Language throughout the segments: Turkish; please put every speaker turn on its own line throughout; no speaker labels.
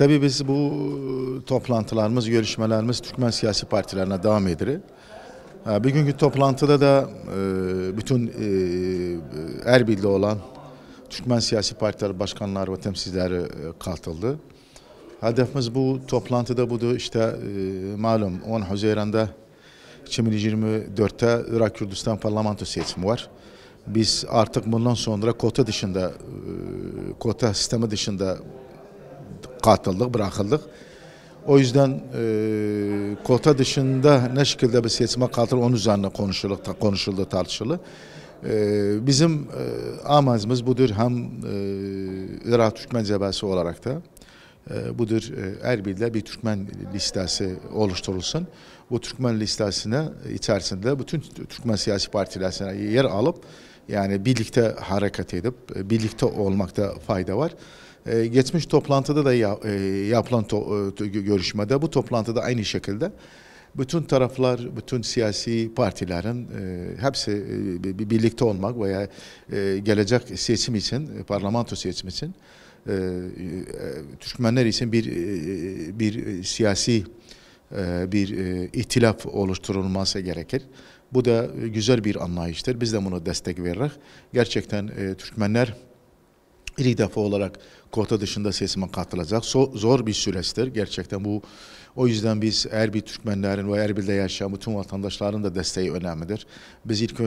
Tabii biz bu ıı, toplantılarımız, görüşmelerimiz Türkmen siyasi partilerine devam edir. Bir günkü toplantıda da ıı, bütün ıı, Erbil'de olan Türkmen siyasi partiler başkanları ve temsilcileri katıldı. Hedefimiz bu toplantıda budu İşte malum 10 Haziran'da 2024'te Irak Kürdistan parlamento seçimi var. Biz artık bundan sonra kota dışında, kota sistemi dışında katıldık, bırakıldık. O yüzden e, kota dışında ne şekilde bir seçime katıl onun üzerine konuşuldu, konuşuldu tartışıldı. E, bizim e, amacımız budur hem e, Irak Türkmen Cebesi olarak da e, budur e, Erbil'de bir Türkmen listesi oluşturulsun. Bu Türkmen listesine içerisinde bütün Türkmen siyasi partilerine yer alıp yani birlikte hareket edip e, birlikte olmakta fayda var. E, geçmiş toplantıda da e, yapılan to, görüşmede bu toplantıda aynı şekilde bütün taraflar, bütün siyasi partilerin hepsi birlikte olmak veya gelecek seçim için, parlamento seçim için e, Türkmenler için bir bir siyasi bir e, itilaf oluşturulması gerekir. Bu da güzel bir anlayıştır. Biz de buna destek vererek gerçekten e, Türkmenler ilk defa olarak kota dışında seçime katılacak. So, zor bir süreçtir gerçekten bu. O yüzden biz Erbil Türkmenlerin ve Erbil'de yaşayan bütün vatandaşların da desteği önemlidir. Biz ilk,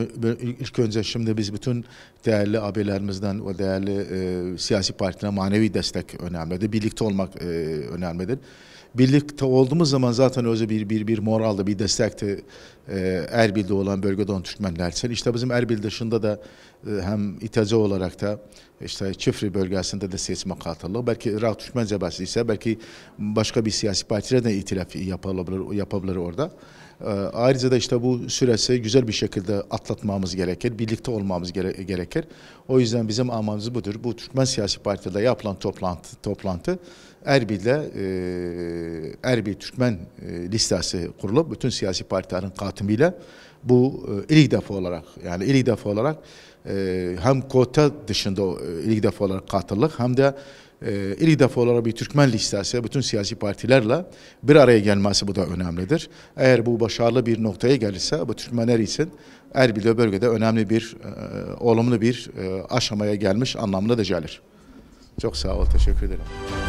ilk önce şimdi biz bütün değerli abilerimizden ve değerli e, siyasi partilerden manevi destek önemlidir. Birlikte olmak e, önemlidir birlikte olduğumuz zaman zaten özel bir bir bir moralda bir destekti e, Erbil'de olan bölgede olan Türkmenler için. İşte bizim Erbil dışında da e, hem İtece olarak da işte Çifri bölgesinde de seçime katıldı. Belki Irak Türkmen Cebesi ise belki başka bir siyasi partilerden itilaf yapabilir, yapabilir orada. Ee, ayrıca da işte bu süresi güzel bir şekilde atlatmamız gerekir, birlikte olmamız gere gerekir. O yüzden bizim amamız budur. Bu Türkmen Siyasi Parti'de yapılan toplantı, toplantı Erbil'de e, Erbil Türkmen e, listesi kurulup bütün siyasi partilerin katimiyle bu e, ilk defa olarak yani ilk defa olarak e, hem kota dışında e, ilk defa olarak katıldık hem de ee, il defa olarak bir Türkmen listesi bütün siyasi partilerle bir araya gelmesi bu da önemlidir. Eğer bu başarılı bir noktaya gelirse bu Türkmenler için Erbil'de bölgede önemli bir, e, olumlu bir e, aşamaya gelmiş anlamına da gelir. Çok sağ ol, teşekkür ederim.